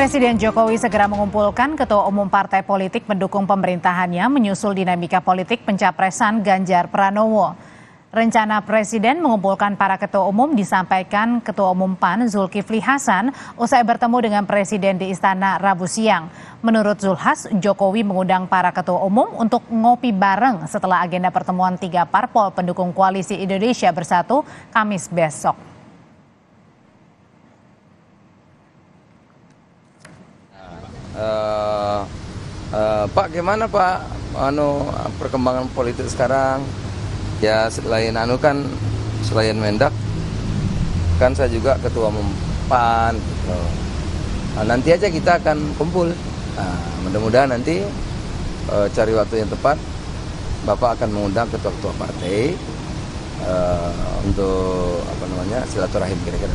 Presiden Jokowi segera mengumpulkan ketua umum partai politik pendukung pemerintahannya menyusul dinamika politik pencapresan Ganjar Pranowo. Rencana Presiden mengumpulkan para ketua umum disampaikan Ketua Umum PAN Zulkifli Hasan usai bertemu dengan Presiden di Istana Rabu siang. Menurut Zulhas, Jokowi mengundang para ketua umum untuk ngopi bareng setelah agenda pertemuan tiga parpol pendukung Koalisi Indonesia Bersatu Kamis besok. Eh, Pak gimana Pak anu perkembangan politik sekarang ya selain anu kan selain Mendak kan saya juga ketua mempan gitu. nah, nanti aja kita akan kumpul nah, mudah-mudahan nanti e, cari waktu yang tepat Bapak akan mengundang ketua-ketua partai uh, untuk apa namanya silaturahim kira-kira.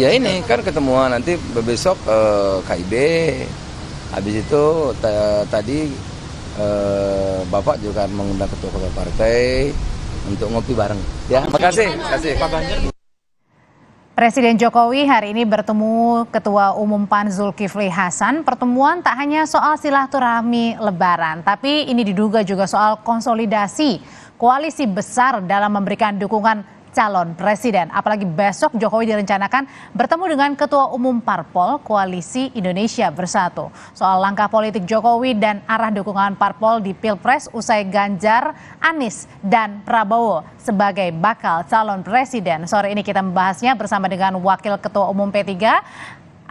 Ya ini kan ketemuan nanti besok uh, KIB Habis itu tadi eh, Bapak juga mengundang ketua-ketua partai untuk ngopi bareng. Ya, terima kasih Pak Banjar. Presiden Jokowi hari ini bertemu Ketua Umum PAN Zulkifli Hasan. Pertemuan tak hanya soal silaturahmi lebaran, tapi ini diduga juga soal konsolidasi koalisi besar dalam memberikan dukungan calon presiden. Apalagi besok Jokowi direncanakan bertemu dengan Ketua Umum Parpol Koalisi Indonesia Bersatu. Soal langkah politik Jokowi dan arah dukungan Parpol di Pilpres usai Ganjar, Anies, dan Prabowo sebagai bakal calon presiden. Sore ini kita membahasnya bersama dengan Wakil Ketua Umum P3,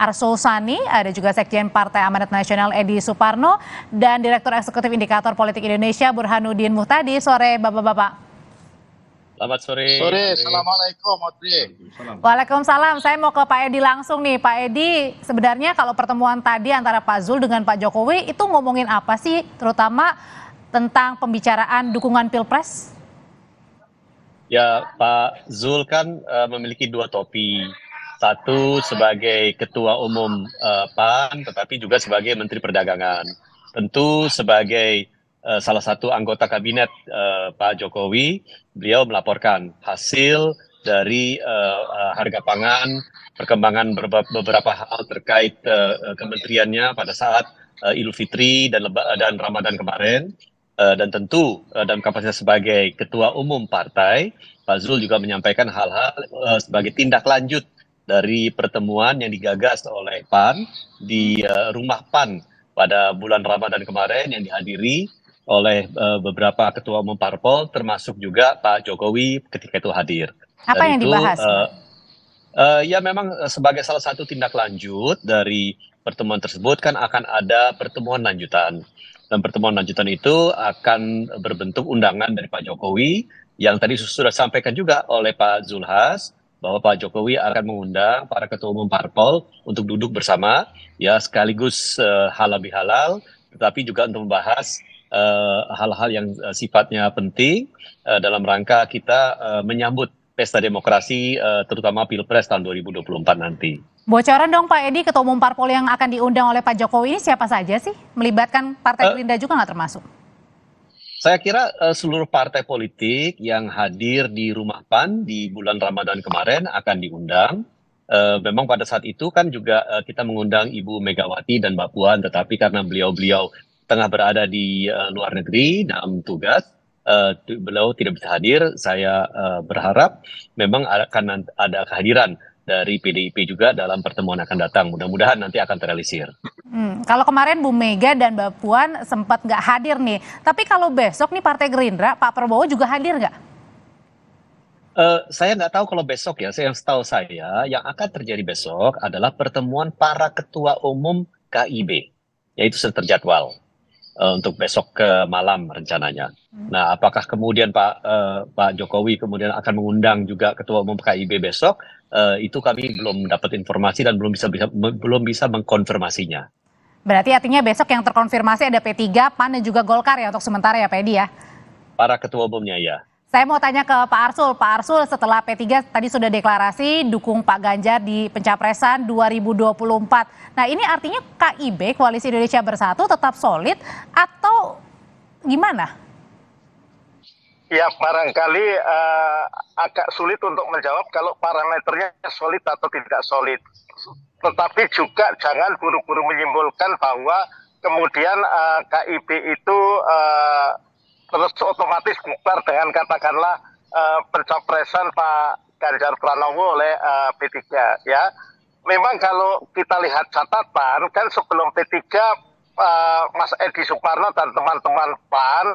Arsul Sani, ada juga Sekjen Partai Amanat Nasional Edi Suparno, dan Direktur Eksekutif Indikator Politik Indonesia Burhanuddin Muhtadi. Sore Bapak-Bapak. Selamat sore. Sore, Assalamualaikum Audrey. Waalaikumsalam. Saya mau ke Pak Edi langsung nih. Pak Edi, sebenarnya kalau pertemuan tadi antara Pak Zul dengan Pak Jokowi itu ngomongin apa sih? Terutama tentang pembicaraan dukungan Pilpres? Ya, Pak Zul kan uh, memiliki dua topi. Satu sebagai Ketua Umum uh, PAN, tetapi juga sebagai Menteri Perdagangan. Tentu sebagai Eh, salah satu anggota kabinet uh, Pak Jokowi, beliau melaporkan hasil dari uh, harga pangan, perkembangan beberapa hal terkait uh, kementeriannya pada saat uh, Idul Fitri dan dan Ramadan kemarin. dan tentu dalam kapasitas sebagai ketua umum partai, Pak Zul juga menyampaikan hal-hal sebagai tindak lanjut dari pertemuan yang digagas oleh PAN di rumah PAN pada bulan Ramadan kemarin yang dihadiri oleh uh, beberapa ketua umum parpol termasuk juga Pak Jokowi ketika itu hadir. Apa Dan yang itu, dibahas? Uh, uh, ya memang sebagai salah satu tindak lanjut dari pertemuan tersebut kan akan ada pertemuan lanjutan. Dan pertemuan lanjutan itu akan berbentuk undangan dari Pak Jokowi yang tadi sudah sampaikan juga oleh Pak Zulhas bahwa Pak Jokowi akan mengundang para ketua umum parpol untuk duduk bersama ya sekaligus uh, halal bihalal tetapi juga untuk membahas Eh, hal-hal uh, yang uh, sifatnya penting uh, dalam rangka kita uh, menyambut pesta demokrasi uh, terutama Pilpres tahun 2024 nanti. Bocoran dong Pak Edi, ketua umum parpol yang akan diundang oleh Pak Jokowi ini siapa saja sih? Melibatkan Partai uh, juga nggak termasuk? Saya kira uh, seluruh partai politik yang hadir di rumah PAN di bulan Ramadan kemarin akan diundang. Uh, memang pada saat itu kan juga uh, kita mengundang Ibu Megawati dan Mbak Puan, tetapi karena beliau-beliau tengah berada di uh, luar negeri dalam tugas. Uh, beliau tidak bisa hadir. Saya uh, berharap memang akan ada kehadiran dari PDIP juga dalam pertemuan akan datang. Mudah-mudahan nanti akan terrealisir. Hmm, kalau kemarin Bu Mega dan Mbak Puan sempat nggak hadir nih, tapi kalau besok nih Partai Gerindra, Pak Prabowo juga hadir nggak? Uh, saya nggak tahu kalau besok ya. Saya yang setahu saya yang akan terjadi besok adalah pertemuan para ketua umum KIB, yaitu sudah terjadwal. Eh, untuk besok ke malam rencananya. Hmm. Nah, apakah kemudian Pak uh, Pak Jokowi kemudian akan mengundang juga Ketua Umum KIB besok? Uh, itu kami belum dapat informasi dan belum bisa, bisa belum bisa mengkonfirmasinya. Berarti artinya besok yang terkonfirmasi ada P3, PAN dan juga Golkar ya untuk sementara ya Pak Edi ya? Para ketua umumnya ya. Saya mau tanya ke Pak Arsul. Pak Arsul setelah P3 tadi sudah deklarasi dukung Pak Ganjar di pencapresan 2024. Nah ini artinya KIB, Koalisi Indonesia Bersatu tetap solid atau gimana? Ya barangkali uh, agak sulit untuk menjawab kalau parameternya solid atau tidak solid. Tetapi juga jangan buru-buru menyimpulkan bahwa kemudian uh, eh, KIB itu... Uh, terus otomatis bubar dengan katakanlah uh, eh, pencapresan Pak Ganjar Pranowo oleh uh, eh, P3 ya. Memang kalau kita lihat catatan kan sebelum P3 uh, eh, Mas Edi Suparno dan teman-teman PAN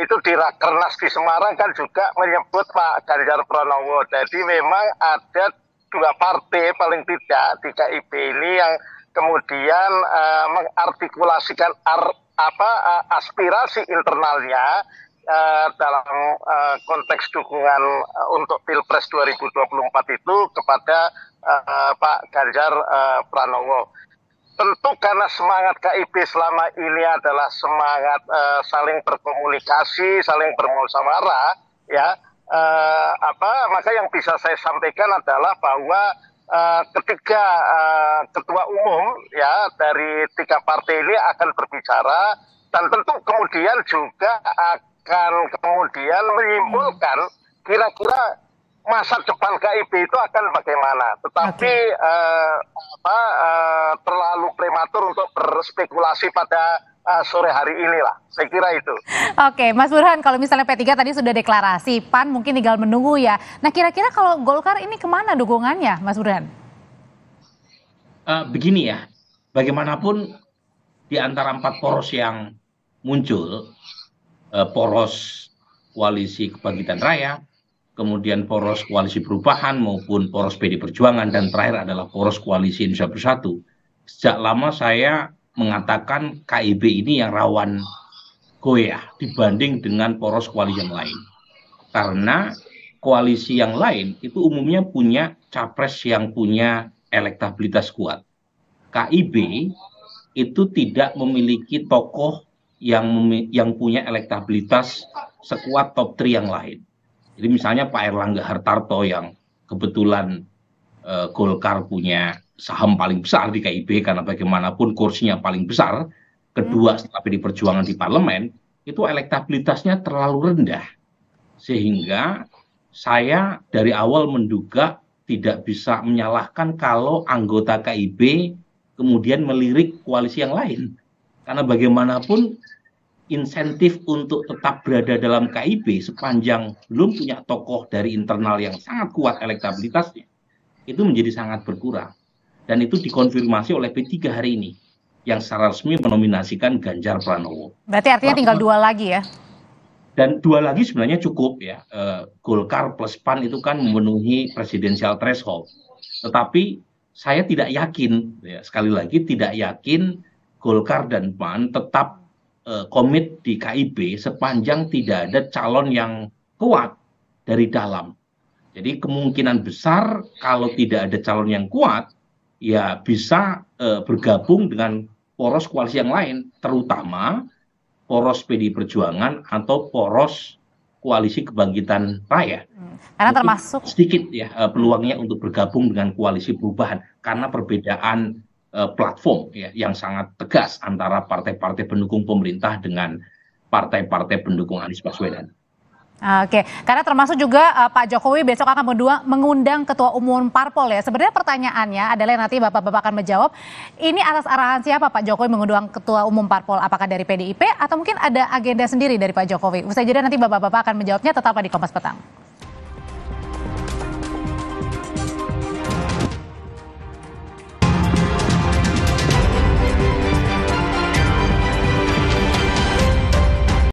itu di Rakernas di Semarang kan juga menyebut Pak Ganjar Pranowo. Jadi memang ada dua partai paling tidak di KIP ini yang kemudian uh, mengartikulasikan ar apa uh, aspirasi internalnya uh, dalam uh, konteks dukungan uh, untuk Pilpres 2024 itu kepada uh, Pak Ganjar uh, Pranowo. Tentu karena semangat KIP selama ini adalah semangat uh, saling berkomunikasi, saling bermusyawarah, ya. Uh, apa maka yang bisa saya sampaikan adalah bahwa Eh, ketiga uh, eh, ketua umum ya dari tiga partai ini akan berbicara dan tentu kemudian juga akan kemudian menyimpulkan kira-kira masa depan KIB itu akan bagaimana. Tetapi okay. Eh, apa uh, terlalu prematur untuk berspekulasi pada uh, sore hari inilah. Saya kira itu. Oke, okay, Mas Burhan, kalau misalnya P3 tadi sudah deklarasi, PAN mungkin tinggal menunggu ya. Nah, kira-kira kalau Golkar ini kemana dukungannya, Mas Burhan? Uh, begini ya, bagaimanapun di antara empat poros yang muncul, uh, poros koalisi kebangkitan raya, kemudian poros koalisi perubahan maupun poros PD Perjuangan dan terakhir adalah poros koalisi Indonesia Bersatu. Sejak lama saya mengatakan KIB ini yang rawan goyah dibanding dengan poros koalisi yang lain. Karena koalisi yang lain itu umumnya punya capres yang punya elektabilitas kuat. KIB itu tidak memiliki tokoh yang yang punya elektabilitas sekuat top 3 yang lain jadi misalnya Pak Erlangga Hartarto yang kebetulan uh, Golkar punya saham paling besar di KIB karena bagaimanapun kursinya paling besar, kedua hmm. setelah PD Perjuangan di parlemen, itu elektabilitasnya terlalu rendah. Sehingga saya dari awal menduga tidak bisa menyalahkan kalau anggota KIB kemudian melirik koalisi yang lain. Karena bagaimanapun insentif untuk tetap berada dalam KIB sepanjang belum punya tokoh dari internal yang sangat kuat elektabilitasnya itu menjadi sangat berkurang dan itu dikonfirmasi oleh P3 hari ini yang secara resmi menominasikan Ganjar Pranowo. Berarti artinya Lalu, tinggal dua lagi ya? Dan dua lagi sebenarnya cukup ya. E, Golkar plus PAN itu kan memenuhi presidensial threshold. Tetapi saya tidak yakin, ya, sekali lagi tidak yakin Golkar dan PAN tetap Eh, komit di KIB sepanjang tidak ada calon yang kuat dari dalam. Jadi kemungkinan besar kalau tidak ada calon yang kuat, ya bisa eh, bergabung dengan poros koalisi yang lain, terutama poros pdi Perjuangan atau poros koalisi kebangkitan raya. Hmm. Karena termasuk sedikit ya eh, peluangnya untuk bergabung dengan koalisi perubahan karena perbedaan Eh, platform ya, yang sangat tegas antara partai-partai pendukung pemerintah dengan partai-partai pendukung Anies Baswedan. Oke, karena termasuk juga uh, Pak Jokowi besok akan berdua mengundang Ketua Umum Parpol ya. Sebenarnya pertanyaannya adalah yang nanti Bapak-Bapak akan menjawab, ini atas arahan siapa Pak Jokowi mengundang Ketua Umum Parpol? Apakah dari PDIP atau mungkin ada agenda sendiri dari Pak Jokowi? Usai jeda nanti Bapak-Bapak akan menjawabnya tetap di Kompas Petang.